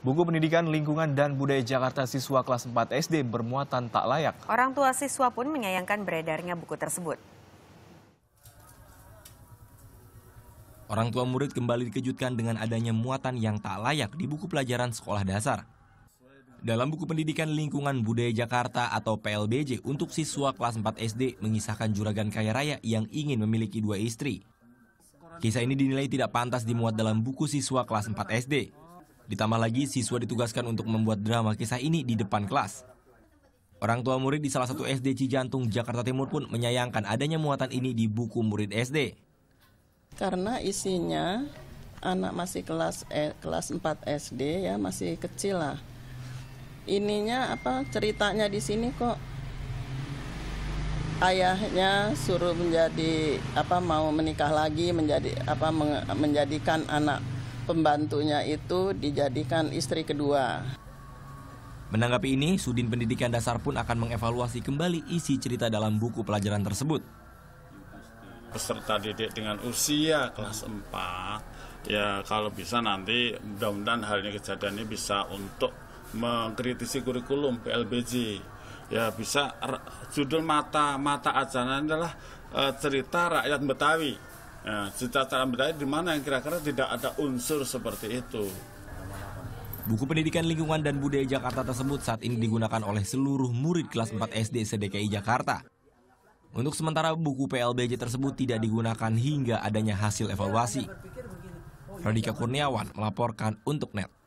Buku pendidikan lingkungan dan budaya Jakarta siswa kelas 4 SD bermuatan tak layak. Orang tua siswa pun menyayangkan beredarnya buku tersebut. Orang tua murid kembali dikejutkan dengan adanya muatan yang tak layak di buku pelajaran sekolah dasar. Dalam buku pendidikan lingkungan budaya Jakarta atau PLBJ untuk siswa kelas 4 SD mengisahkan juragan kaya raya yang ingin memiliki dua istri. Kisah ini dinilai tidak pantas dimuat dalam buku siswa kelas 4 SD. Ditambah lagi, siswa ditugaskan untuk membuat drama kisah ini di depan kelas. Orang tua murid di salah satu SD Cijantung, Jakarta Timur pun menyayangkan adanya muatan ini di buku murid SD. Karena isinya anak masih kelas eh, kelas 4 SD ya, masih kecil lah. Ininya apa ceritanya di sini kok ayahnya suruh menjadi apa mau menikah lagi menjadi apa menjadikan anak pembantunya itu dijadikan istri kedua. Menanggapi ini, Sudin Pendidikan Dasar pun akan mengevaluasi kembali isi cerita dalam buku pelajaran tersebut. Peserta didik dengan usia kelas 4, ya kalau bisa nanti mudah-mudahan hal ini kejadian ini bisa untuk mengkritisi kurikulum PLBJ. Ya bisa judul mata mata ajaran adalah e, cerita rakyat Betawi. Nah, cita-cita budaya di mana yang kira-kira tidak ada unsur seperti itu. Buku pendidikan lingkungan dan budaya Jakarta tersebut saat ini digunakan oleh seluruh murid kelas 4 SD SDKI Jakarta. Untuk sementara buku PLBJ tersebut tidak digunakan hingga adanya hasil evaluasi. Radika Kurniawan melaporkan untuk NET.